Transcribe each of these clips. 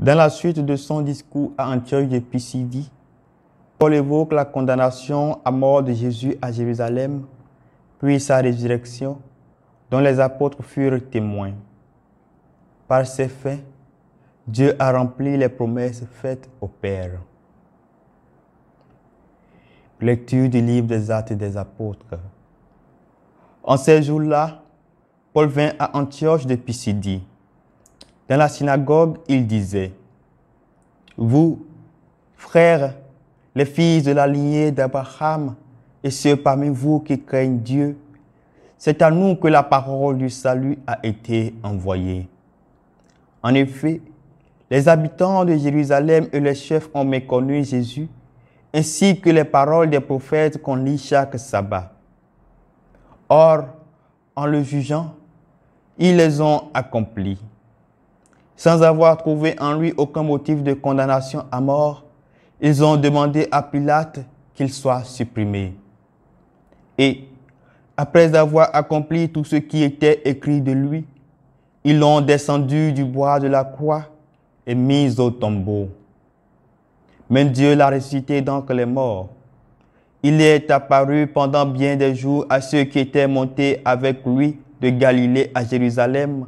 Dans la suite de son discours à Antioche de Pisidie, Paul évoque la condamnation à mort de Jésus à Jérusalem, puis sa résurrection, dont les apôtres furent témoins. Par ces faits, Dieu a rempli les promesses faites au Père. Lecture du livre des actes des apôtres. En ces jours-là, Paul vint à Antioche de Pisidie. Dans la synagogue, il disait, Vous, frères, les fils de la lignée d'Abraham, et ceux parmi vous qui craignent Dieu, c'est à nous que la parole du salut a été envoyée. En effet, les habitants de Jérusalem et les chefs ont méconnu Jésus, ainsi que les paroles des prophètes qu'on lit chaque sabbat. Or, en le jugeant, ils les ont accomplis sans avoir trouvé en lui aucun motif de condamnation à mort, ils ont demandé à Pilate qu'il soit supprimé. Et, après avoir accompli tout ce qui était écrit de lui, ils l'ont descendu du bois de la croix et mis au tombeau. Mais Dieu l'a ressuscité donc les morts. Il est apparu pendant bien des jours à ceux qui étaient montés avec lui de Galilée à Jérusalem,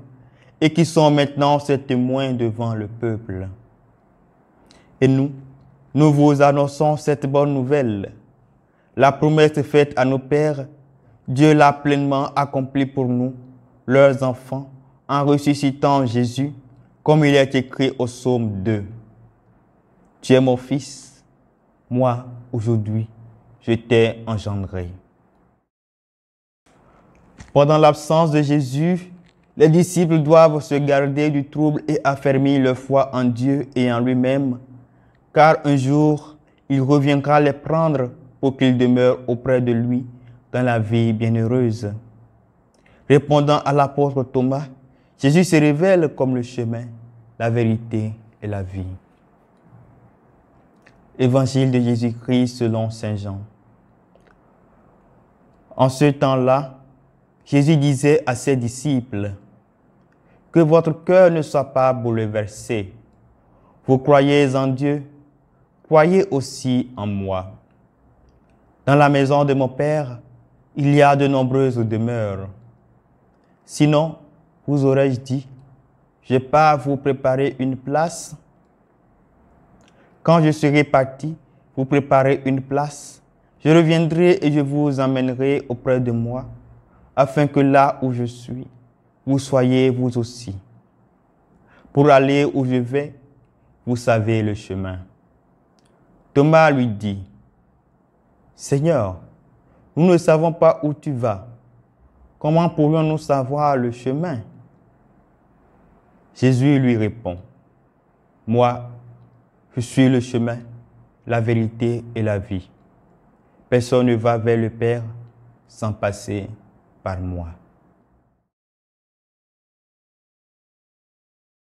et qui sont maintenant ses témoins devant le peuple. Et nous, nous vous annonçons cette bonne nouvelle. La promesse faite à nos pères, Dieu l'a pleinement accomplie pour nous, leurs enfants, en ressuscitant Jésus, comme il est écrit au psaume 2. Tu es mon fils, moi, aujourd'hui, je t'ai engendré. Pendant l'absence de Jésus, les disciples doivent se garder du trouble et affermir leur foi en Dieu et en lui-même, car un jour, il reviendra les prendre pour qu'ils demeurent auprès de lui dans la vie bienheureuse. Répondant à l'apôtre Thomas, Jésus se révèle comme le chemin, la vérité et la vie. Évangile de Jésus-Christ selon Saint Jean. En ce temps-là, Jésus disait à ses disciples, Que votre cœur ne soit pas bouleversé. Vous croyez en Dieu, croyez aussi en moi. Dans la maison de mon Père, il y a de nombreuses demeures. Sinon, vous aurais-je dit, je pars vous préparer une place. Quand je serai parti, vous préparez une place. Je reviendrai et je vous emmènerai auprès de moi afin que là où je suis, vous soyez vous aussi. Pour aller où je vais, vous savez le chemin. Thomas lui dit, Seigneur, nous ne savons pas où tu vas. Comment pourrions-nous savoir le chemin Jésus lui répond, Moi, je suis le chemin, la vérité et la vie. Personne ne va vers le Père sans passer par moi.